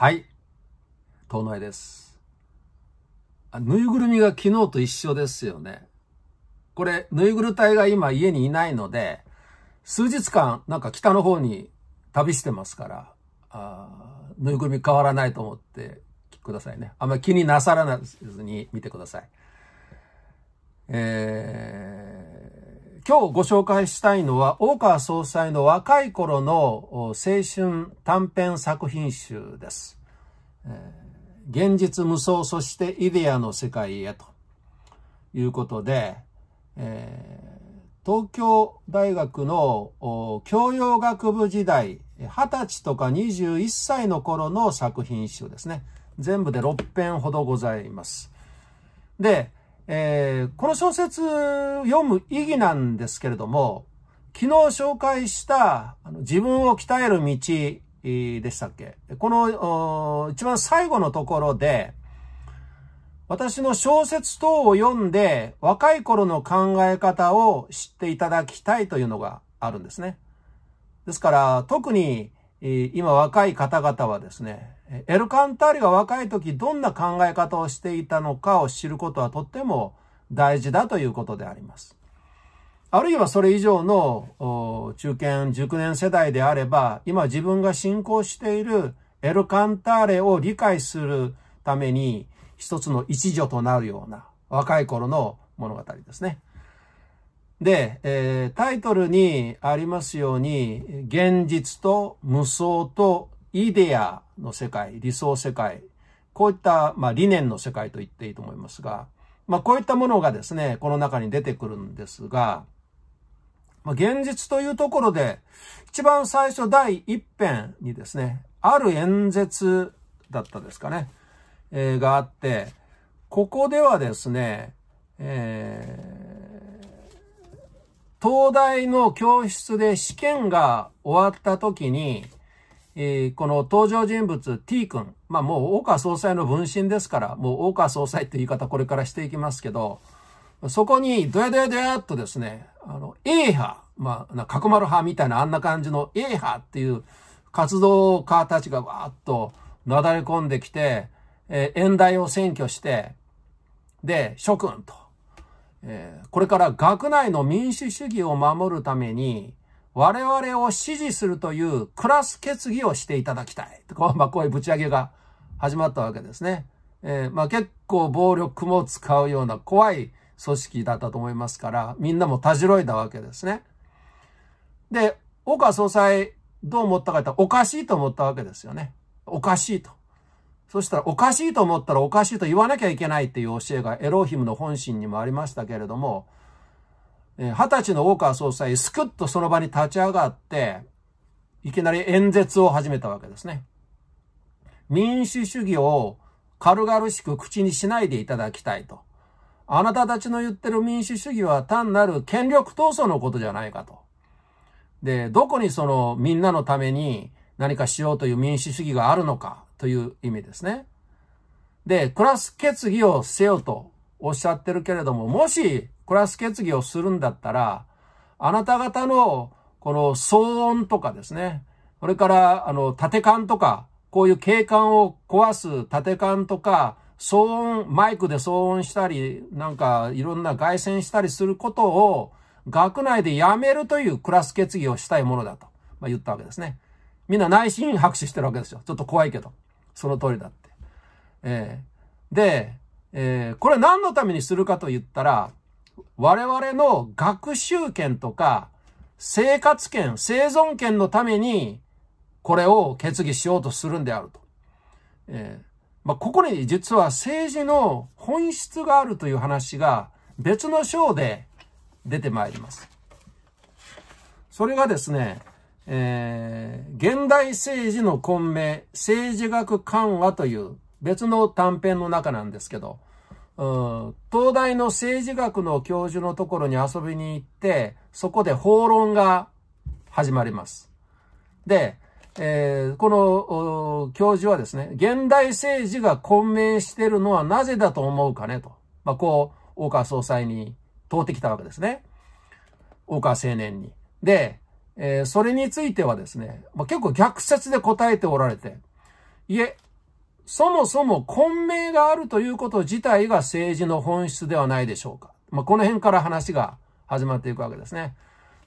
はい。遠野です。ぬいぐるみが昨日と一緒ですよね。これ、ぬいぐる隊が今家にいないので、数日間なんか北の方に旅してますから、あぬいぐるみ変わらないと思ってくださいね。あんまり気になさらずに見てください。えー今日ご紹介したいのは、大川総裁の若い頃の青春短編作品集です。現実無双、そしてイデアの世界へということで、東京大学の教養学部時代、20歳とか21歳の頃の作品集ですね。全部で6編ほどございます。で、えー、この小説読む意義なんですけれども、昨日紹介したあの自分を鍛える道でしたっけこの一番最後のところで、私の小説等を読んで若い頃の考え方を知っていただきたいというのがあるんですね。ですから特に今若い方々はですね、エルカンターレが若い時どんな考え方をしていたのかを知ることはとっても大事だということであります。あるいはそれ以上の中堅熟年世代であれば、今自分が信仰しているエルカンターレを理解するために一つの一助となるような若い頃の物語ですね。で、えー、タイトルにありますように、現実と無双とイデアの世界、理想世界、こういった、まあ、理念の世界と言っていいと思いますが、まあ、こういったものがですね、この中に出てくるんですが、まあ、現実というところで、一番最初第一編にですね、ある演説だったですかね、えー、があって、ここではですね、えー東大の教室で試験が終わった時に、えー、この登場人物 T 君、まあもう大川総裁の分身ですから、もう大川総裁って言い方これからしていきますけど、そこにドヤドヤドヤっとですね、あの、A 派、まあ、角丸派みたいなあんな感じの A 派っていう活動家たちがわーっとなだれ込んできて、えー、演題を占拠して、で、諸君と、えこれから学内の民主主義を守るために、我々を支持するというクラス決議をしていただきたい。こう, まあ、こういうぶち上げが始まったわけですね。えー、まあ、結構暴力も使うような怖い組織だったと思いますから、みんなもたじろいだわけですね。で、岡総裁どう思ったか言ったらおかしいと思ったわけですよね。おかしいと。そしたらおかしいと思ったらおかしいと言わなきゃいけないっていう教えがエロヒムの本心にもありましたけれども、二十歳の大川総裁、すくっとその場に立ち上がって、いきなり演説を始めたわけですね。民主主義を軽々しく口にしないでいただきたいと。あなたたちの言ってる民主主義は単なる権力闘争のことじゃないかと。で、どこにそのみんなのために何かしようという民主主義があるのか。という意味ですね。で、クラス決議をせよとおっしゃってるけれども、もしクラス決議をするんだったら、あなた方のこの騒音とかですね、それからあの、縦感とか、こういう景観を壊す縦感とか、騒音、マイクで騒音したり、なんかいろんな外線したりすることを学内でやめるというクラス決議をしたいものだと、まあ、言ったわけですね。みんな内心拍手してるわけですよ。ちょっと怖いけど。その通りだって。えー、で、えー、これ何のためにするかと言ったら、我々の学習権とか、生活権、生存権のために、これを決議しようとするんであると。えー、まあ、ここに実は政治の本質があるという話が別の章で出てまいります。それがですね、えー、現代政治の混迷、政治学緩和という別の短編の中なんですけど、うん、東大の政治学の教授のところに遊びに行って、そこで法論が始まります。で、えー、この教授はですね、現代政治が混迷してるのはなぜだと思うかねと。まあ、こう、大川総裁に通ってきたわけですね。大川青年に。で、えー、それについてはですね、まあ、結構逆説で答えておられて、いえ、そもそも混迷があるということ自体が政治の本質ではないでしょうか。まあ、この辺から話が始まっていくわけですね。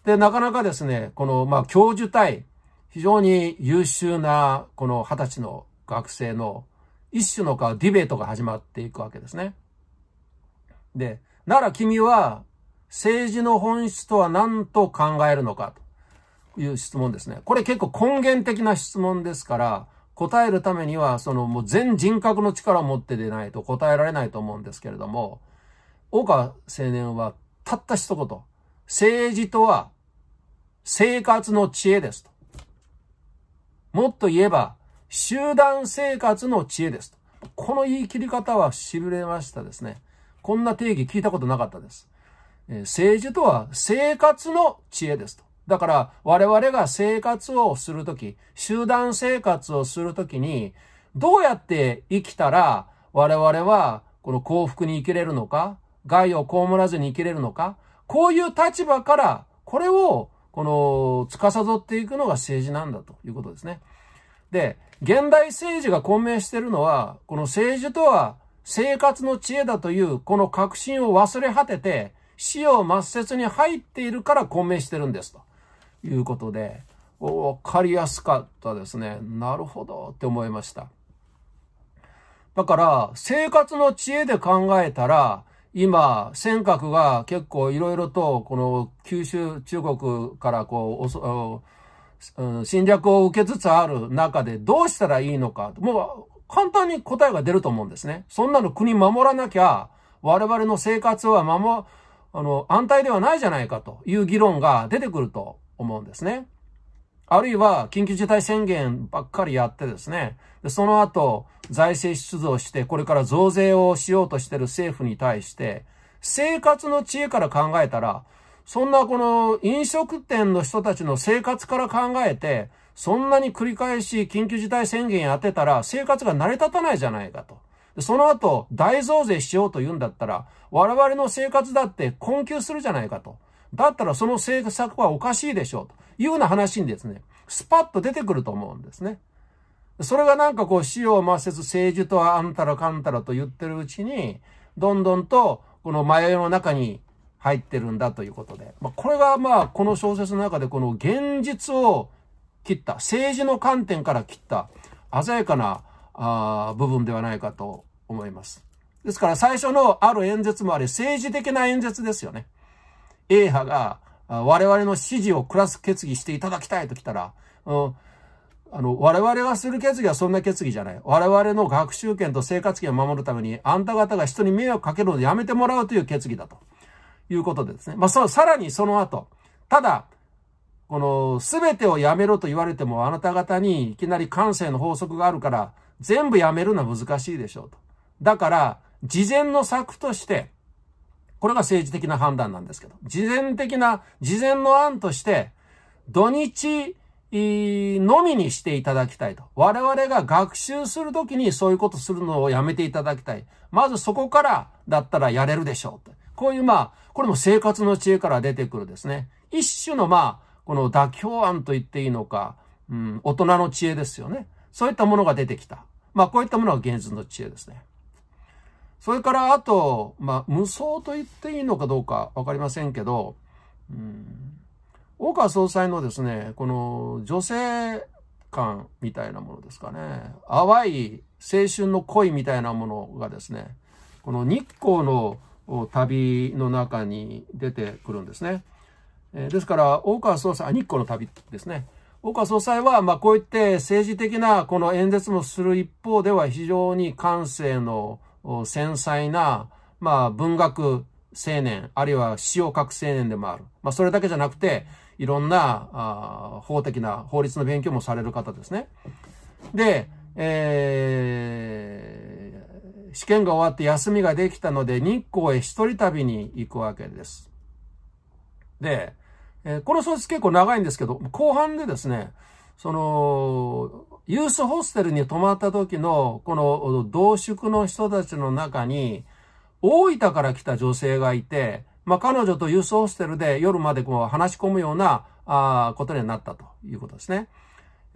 で、なかなかですね、この、まあ、教授対、非常に優秀な、この二十歳の学生の一種のかディベートが始まっていくわけですね。で、なら君は政治の本質とは何と考えるのかと。いう質問ですね。これ結構根源的な質問ですから、答えるためには、そのもう全人格の力を持ってでないと答えられないと思うんですけれども、大川青年はたった一言、政治とは生活の知恵ですと。もっと言えば、集団生活の知恵ですと。この言い切り方は痺れましたですね。こんな定義聞いたことなかったです。政治とは生活の知恵ですと。だから我々が生活をするとき、集団生活をするときに、どうやって生きたら我々はこの幸福に生きれるのか、害を被らずに生きれるのか、こういう立場から、これを、この、司っていくのが政治なんだということですね。で、現代政治が混迷しているのは、この政治とは生活の知恵だという、この確信を忘れ果てて、死を抹殺に入っているから混迷してるんですと。いうことで、分かりやすかったですね。なるほどって思いました。だから、生活の知恵で考えたら、今、尖閣が結構いろいろと、この九州、中国からこう、うん、侵略を受けつつある中でどうしたらいいのか、もう簡単に答えが出ると思うんですね。そんなの国守らなきゃ、我々の生活は守、あの、安泰ではないじゃないかという議論が出てくると思うんですね。あるいは、緊急事態宣言ばっかりやってですね、でその後、財政出動して、これから増税をしようとしてる政府に対して、生活の知恵から考えたら、そんなこの飲食店の人たちの生活から考えて、そんなに繰り返し緊急事態宣言やってたら生活が成り立たないじゃないかと。その後、大増税しようと言うんだったら、我々の生活だって困窮するじゃないかと。だったらその政策はおかしいでしょうというような話にですね、スパッと出てくると思うんですね。それがなんかこう、死を抹せず政治とはあんたらかんたらと言ってるうちに、どんどんとこの迷いの中に入ってるんだということで。まあ、これがまあ、この小説の中でこの現実を切った、政治の観点から切った鮮やかなあ部分ではないかと思います。ですから最初のある演説もあれ、政治的な演説ですよね。A 派が我々の指示を下す決議していただきたいと来たら、うん、あの、我々がする決議はそんな決議じゃない。我々の学習権と生活権を守るために、あんた方が人に迷惑かけるのでやめてもらうという決議だと。いうことですね。まあ、そ、さらにその後、ただ、この、すべてをやめろと言われても、あなた方にいきなり感性の法則があるから、全部やめるのは難しいでしょうと。だから、事前の策として、これが政治的な判断なんですけど、事前的な、事前の案として、土日のみにしていただきたいと。我々が学習するときにそういうことするのをやめていただきたい。まずそこからだったらやれるでしょう。こういうまあ、これも生活の知恵から出てくるですね。一種のまあ、この妥協案と言っていいのか、うん、大人の知恵ですよね。そういったものが出てきた。まあ、こういったものが現実の知恵ですね。それからあと、まあ、無双と言っていいのかどうかわかりませんけど、うん、大川総裁のですね、この女性感みたいなものですかね、淡い青春の恋みたいなものがですね、この日光の旅の中に出てくるんですね。えですから、大川総裁、あ、日光の旅ですね。大川総裁は、まあ、こういって政治的なこの演説もする一方では非常に感性の繊細な、まあ、文学青年、あるいは詩を書く青年でもある。まあ、それだけじゃなくて、いろんな、あ法的な、法律の勉強もされる方ですね。で、えー、試験が終わって休みができたので、日光へ一人旅に行くわけです。で、えー、この小説結構長いんですけど、後半でですね、その、ユースホステルに泊まった時の、この同宿の人たちの中に、大分から来た女性がいて、まあ、彼女とユースホステルで夜までこう話し込むような、ああ、ことになったということですね。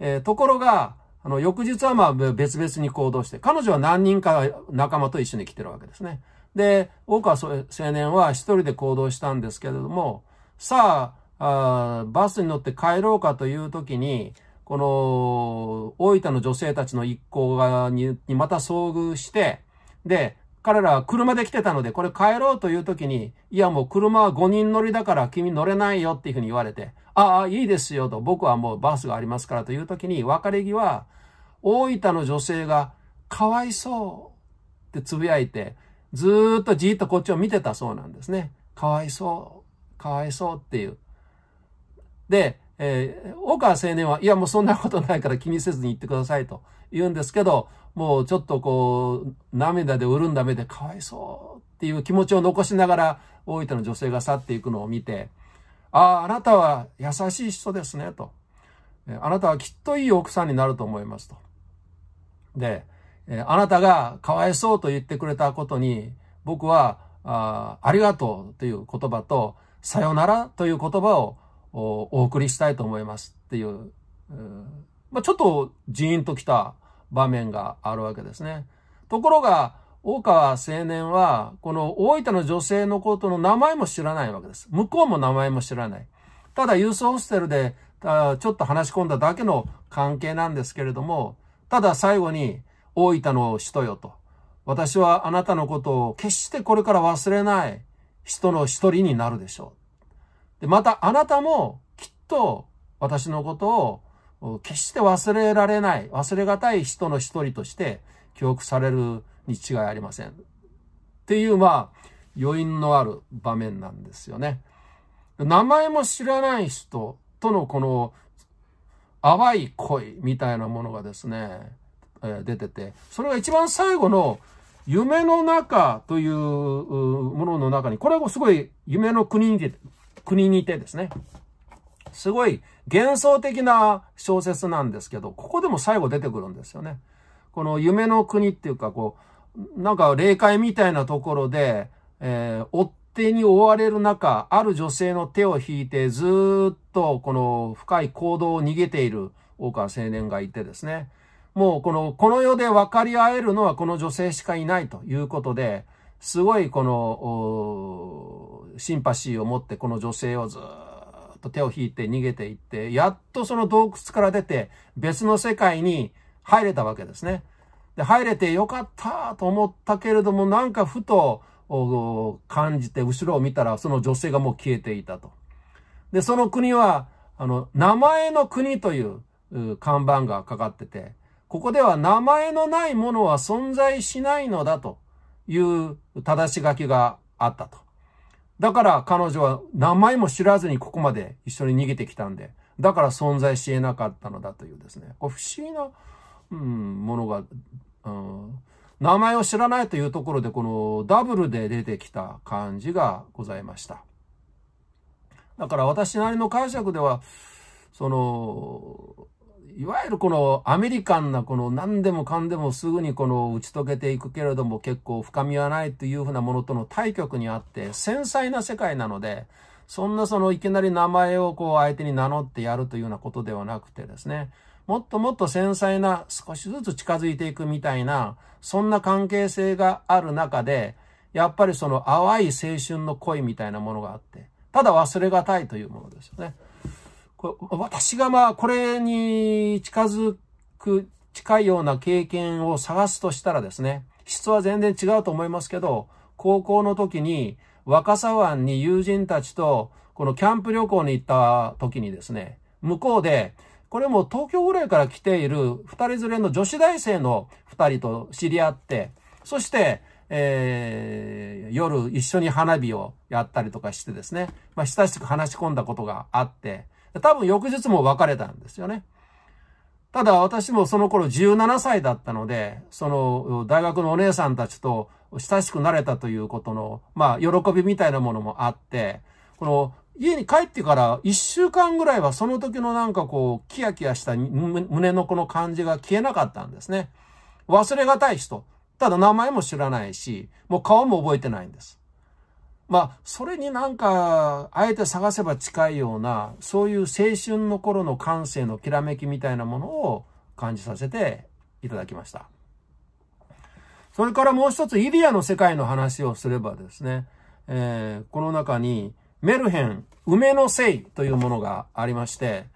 えー、ところが、あの、翌日はまあ別々に行動して、彼女は何人か仲間と一緒に来てるわけですね。で、大川青年は一人で行動したんですけれども、さあ、あバスに乗って帰ろうかという時に、この、大分の女性たちの一行がに、にまた遭遇して、で、彼らは車で来てたので、これ帰ろうという時に、いやもう車は5人乗りだから君乗れないよっていうふうに言われて、ああ、いいですよと、僕はもうバスがありますからという時に、別れ際、大分の女性が、かわいそうってつぶやいて、ずーっとじーっとこっちを見てたそうなんですね。かわいそう、かわいそうっていう。で、えー、大川青年は、いやもうそんなことないから気にせずに言ってくださいと言うんですけど、もうちょっとこう、涙で潤んだ目でかわいそうっていう気持ちを残しながら、大分の女性が去っていくのを見て、ああ、あなたは優しい人ですね、と。あなたはきっといい奥さんになると思います、と。で、あなたがかわいそうと言ってくれたことに、僕は、あありがとうという言葉と、さよならという言葉をお送りしたいと思いますっていう、うまあ、ちょっとジーンときた場面があるわけですね。ところが、大川青年は、この大分の女性のことの名前も知らないわけです。向こうも名前も知らない。ただ、ユースホステルで、ちょっと話し込んだだけの関係なんですけれども、ただ最後に、大分の人よと。私はあなたのことを決してこれから忘れない人の一人になるでしょう。で、またあなたもきっと私のことを決して忘れられない、忘れがたい人の一人として記憶されるに違いありません。っていう、まあ、余韻のある場面なんですよね。名前も知らない人とのこの淡い恋みたいなものがですね、え出てて、それが一番最後の夢の中というものの中に、これはすごい夢の国に国にいてですね。すごい幻想的な小説なんですけど、ここでも最後出てくるんですよね。この夢の国っていうか、こう、なんか霊界みたいなところで、えー、追っ手に追われる中、ある女性の手を引いてずっとこの深い行動を逃げている大川青年がいてですね。もうこの、この世で分かり合えるのはこの女性しかいないということで、すごいこの、シンパシーを持ってこの女性をずっと手を引いて逃げていって、やっとその洞窟から出て別の世界に入れたわけですね。で、入れてよかったと思ったけれども、なんかふと感じて後ろを見たらその女性がもう消えていたと。で、その国は、あの、名前の国という看板がかかってて、ここでは名前のないものは存在しないのだと。いう正し書きがあったと。だから彼女は名前も知らずにここまで一緒に逃げてきたんで、だから存在し得なかったのだというですね、こう不思議な、うん、ものが、うん、名前を知らないというところで、このダブルで出てきた感じがございました。だから私なりの解釈では、その、いわゆるこのアメリカンなこの何でもかんでもすぐにこの打ち解けていくけれども結構深みはないというふうなものとの対局にあって繊細な世界なのでそんなそのいきなり名前をこう相手に名乗ってやるというようなことではなくてですねもっともっと繊細な少しずつ近づいていくみたいなそんな関係性がある中でやっぱりその淡い青春の恋みたいなものがあってただ忘れがたいというものですよね。私がまあ、これに近づく、近いような経験を探すとしたらですね、質は全然違うと思いますけど、高校の時に若狭湾に友人たちとこのキャンプ旅行に行った時にですね、向こうで、これも東京ぐらいから来ている二人連れの女子大生の二人と知り合って、そして、えー、夜一緒に花火をやったりとかしてですね、まあ、親しく話し込んだことがあって、多分翌日も別れたんですよね。ただ私もその頃17歳だったので、その大学のお姉さんたちと親しくなれたということの、まあ、喜びみたいなものもあって、この家に帰ってから1週間ぐらいはその時のなんかこう、キヤキヤした胸のこの感じが消えなかったんですね。忘れがたい人。ただ名前も知らないし、もう顔も覚えてないんです。まあ、それになんか、あえて探せば近いような、そういう青春の頃の感性のきらめきみたいなものを感じさせていただきました。それからもう一つ、イリアの世界の話をすればですね、えー、この中に、メルヘン、梅の聖というものがありまして、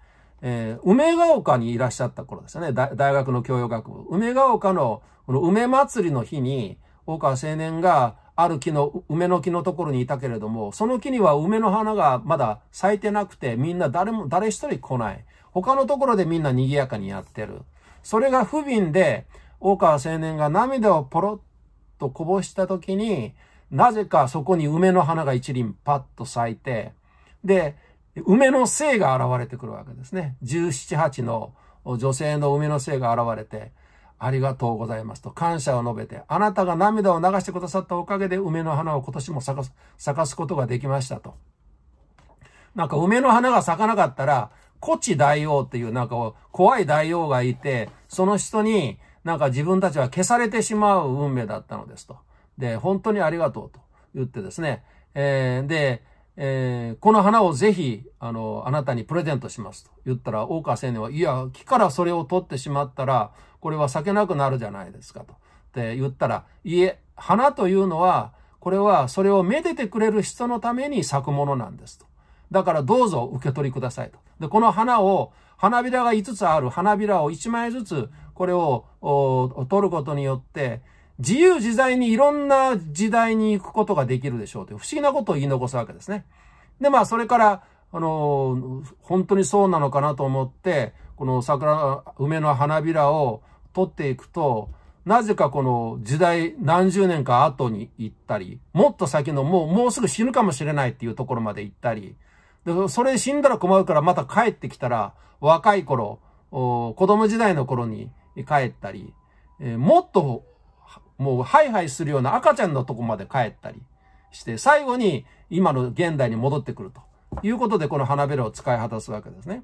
えー、梅ヶ丘にいらっしゃった頃ですね、大学の教養学部。梅ヶ丘の、この梅祭りの日に、大川青年が、ある木の、梅の木のところにいたけれども、その木には梅の花がまだ咲いてなくて、みんな誰も、誰一人来ない。他のところでみんな賑やかにやってる。それが不憫で、大川青年が涙をポロッとこぼした時に、なぜかそこに梅の花が一輪パッと咲いて、で、梅の精が現れてくるわけですね。17、8の女性の梅の精が現れて、ありがとうございますと感謝を述べて、あなたが涙を流してくださったおかげで梅の花を今年も咲かす咲かすことができましたと。なんか梅の花が咲かなかったら、コチ大王っていうなんか怖い大王がいて、その人になんか自分たちは消されてしまう運命だったのですと。で、本当にありがとうと言ってですね。えー、で、えー、この花をぜひ、あの、あなたにプレゼントしますと言ったら、大川青年は、いや、木からそれを取ってしまったら、これは咲けなくなるじゃないですかと。って言ったら、いえ、花というのは、これはそれをめでてくれる人のために咲くものなんですと。だからどうぞ受け取りくださいと。で、この花を、花びらが5つある花びらを1枚ずつ、これを取ることによって、自由自在にいろんな時代に行くことができるでしょうという不思議なことを言い残すわけですね。で、まあ、それから、あの、本当にそうなのかなと思って、この桜、梅の花びらを取っていくと、なぜかこの時代何十年か後に行ったり、もっと先のもう、もうすぐ死ぬかもしれないっていうところまで行ったり、でそれ死んだら困るからまた帰ってきたら、若い頃、子供時代の頃に帰ったり、えー、もっともうハイハイするような赤ちゃんのとこまで帰ったりして、最後に今の現代に戻ってくるということでこの花びらを使い果たすわけですね。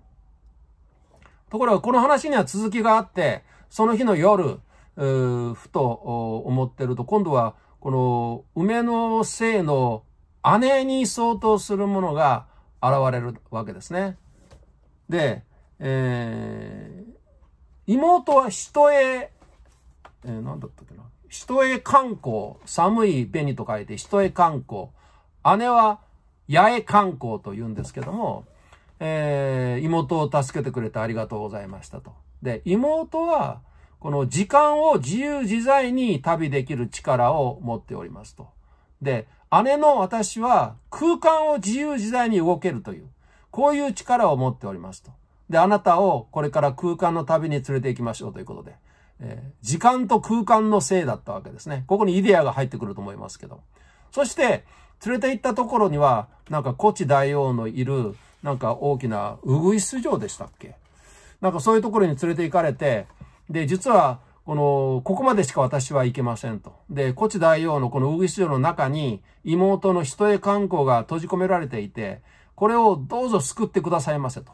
ところがこの話には続きがあって、その日の夜、ふと思ってると、今度は、この梅の姓の姉に相当するものが現れるわけですね。で、えー、妹は人へ、えー、なんだったっけな。人へ観光、寒い紅と書いて人へ観光。姉は八重観光と言うんですけども、えー、妹を助けてくれてありがとうございましたと。で、妹は、この時間を自由自在に旅できる力を持っておりますと。で、姉の私は空間を自由自在に動けるという、こういう力を持っておりますと。で、あなたをこれから空間の旅に連れて行きましょうということで、えー、時間と空間のせいだったわけですね。ここにイデアが入ってくると思いますけど。そして、連れて行ったところには、なんか、コチ大王のいる、なんか大きなウグイス城でしたっけなんかそういうところに連れて行かれて、で、実は、この、ここまでしか私は行けませんと。で、コチ大王のこのウグイス城の中に、妹の一へ観光が閉じ込められていて、これをどうぞ救ってくださいませと。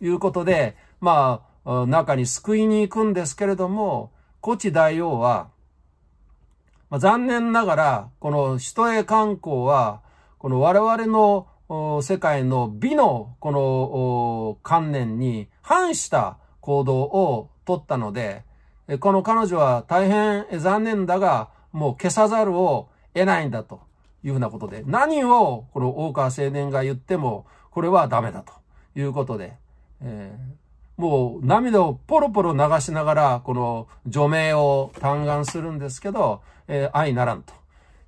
いうことで、まあ、中に救いに行くんですけれども、コチ大王は、まあ、残念ながら、この人へ観光は、この我々の世界の美のこの観念に反した行動をとったので、この彼女は大変残念だが、もう消さざるを得ないんだというふうなことで、何をこの大川青年が言っても、これはダメだということで、えー、もう涙をポロポロ流しながら、この除名を嘆願するんですけど、えー、愛ならんと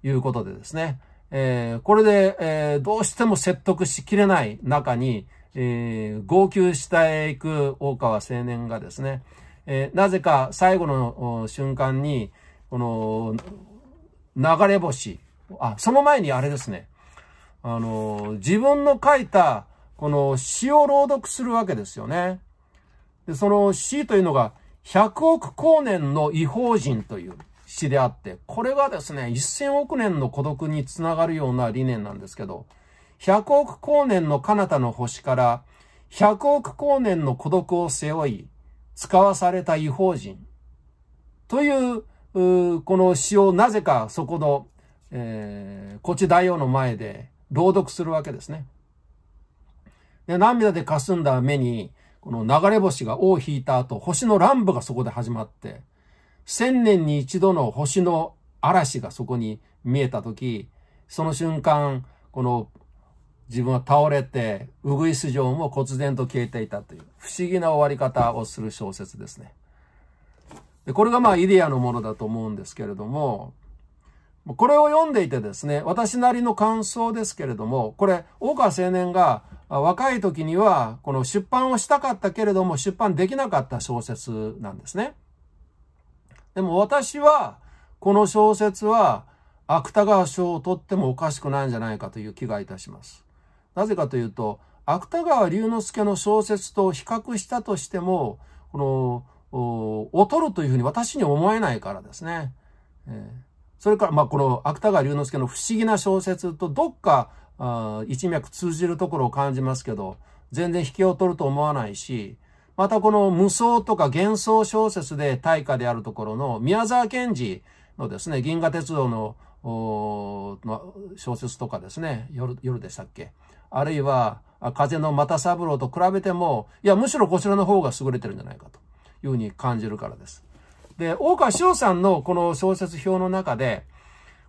いうことでですね、えー、これで、えー、どうしても説得しきれない中に、えー、号泣しへいく大川青年がですね、えなぜか最後の瞬間に、この、流れ星、あ、その前にあれですね、あの、自分の書いた、この詩を朗読するわけですよね。で、その詩というのが、100億光年の異邦人という、地であって、これがですね、1000億年の孤独につながるような理念なんですけど、100億光年の彼方の星から、100億光年の孤独を背負い、使わされた違法人。という、うこの詩をなぜかそこの、えー、こっち大王の前で朗読するわけですね。で、涙で霞んだ目に、この流れ星が尾を引いた後、星の乱舞がそこで始まって、千年に一度の星の嵐がそこに見えたとき、その瞬間、この自分は倒れて、ウグイス城も忽然と消えていたという、不思議な終わり方をする小説ですね。でこれがまあイデアのものだと思うんですけれども、これを読んでいてですね、私なりの感想ですけれども、これ、大川青年が若い時には、この出版をしたかったけれども、出版できなかった小説なんですね。でも私は、この小説は、芥川賞を取ってもおかしくないんじゃないかという気がいたします。なぜかというと、芥川龍之介の小説と比較したとしても、この、劣るというふうに私に思えないからですね。えー、それから、まあ、この芥川龍之介の不思議な小説とどっかあ一脈通じるところを感じますけど、全然引けを取ると思わないし、またこの無双とか幻想小説で大化であるところの宮沢賢治のですね、銀河鉄道の小説とかですね夜、夜でしたっけあるいは、風の又三郎と比べても、いや、むしろこちらの方が優れてるんじゃないかというふうに感じるからです。で、大川潮さんのこの小説表の中で、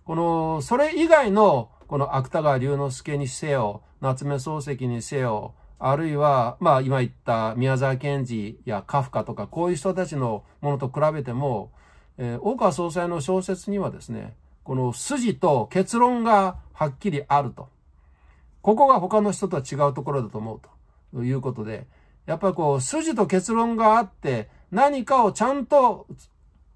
この、それ以外の、この芥川龍之介にせよ、夏目漱石にせよ、あるいは、まあ今言った宮沢賢治やカフカとか、こういう人たちのものと比べても、えー、大川総裁の小説にはですね、この筋と結論がはっきりあると。ここが他の人とは違うところだと思うということで、やっぱりこう、筋と結論があって、何かをちゃんと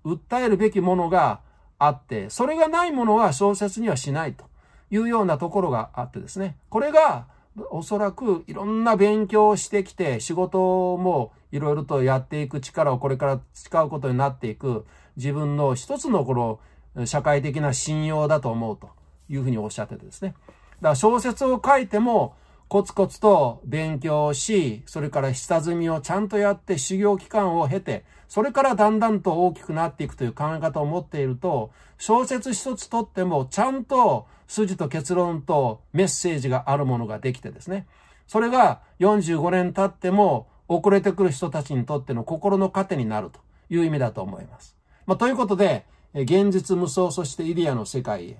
訴えるべきものがあって、それがないものは小説にはしないというようなところがあってですね。これが、おそらくいろんな勉強をしてきて、仕事もいろいろとやっていく力をこれから使うことになっていく、自分の一つのこの社会的な信用だと思うというふうにおっしゃっててですね。だから小説を書いても、コツコツと勉強し、それから下積みをちゃんとやって修行期間を経て、それからだんだんと大きくなっていくという考え方を持っていると、小説一つとってもちゃんと筋と結論とメッセージがあるものができてですね。それが45年経っても遅れてくる人たちにとっての心の糧になるという意味だと思います。まあ、ということで、現実無双そしてイデアの世界へ。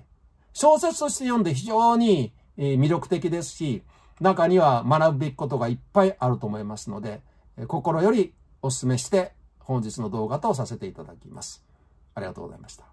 小説として読んで非常に魅力的ですし、中には学ぶべきことがいっぱいあると思いますので、心よりお勧めして本日の動画とさせていただきます。ありがとうございました。